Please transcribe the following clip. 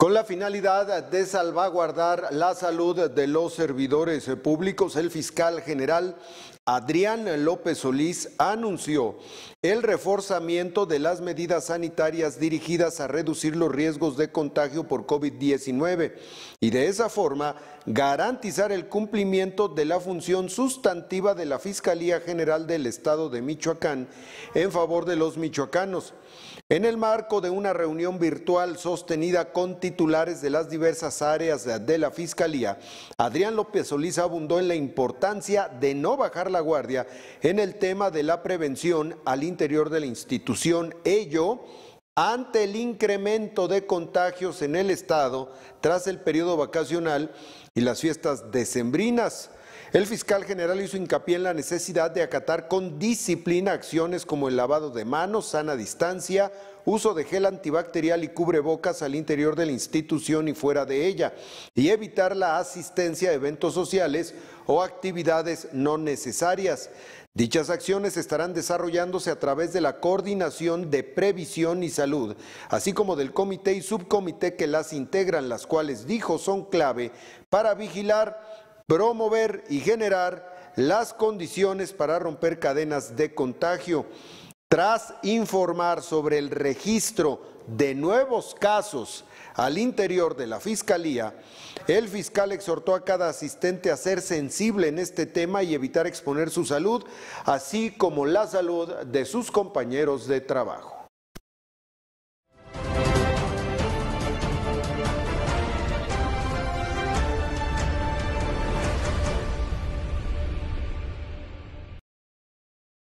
Con la finalidad de salvaguardar la salud de los servidores públicos, el fiscal general Adrián López Solís anunció el reforzamiento de las medidas sanitarias dirigidas a reducir los riesgos de contagio por COVID-19 y de esa forma garantizar el cumplimiento de la función sustantiva de la Fiscalía General del Estado de Michoacán en favor de los michoacanos. En el marco de una reunión virtual sostenida con titulares de las diversas áreas de la Fiscalía, Adrián López Solís abundó en la importancia de no bajar la guardia en el tema de la prevención al interior de la institución, ello ante el incremento de contagios en el Estado tras el periodo vacacional y las fiestas decembrinas. El fiscal general hizo hincapié en la necesidad de acatar con disciplina acciones como el lavado de manos, sana distancia, uso de gel antibacterial y cubrebocas al interior de la institución y fuera de ella, y evitar la asistencia a eventos sociales o actividades no necesarias. Dichas acciones estarán desarrollándose a través de la coordinación de previsión y salud, así como del comité y subcomité que las integran, las cuales dijo son clave para vigilar promover y generar las condiciones para romper cadenas de contagio. Tras informar sobre el registro de nuevos casos al interior de la Fiscalía, el fiscal exhortó a cada asistente a ser sensible en este tema y evitar exponer su salud, así como la salud de sus compañeros de trabajo.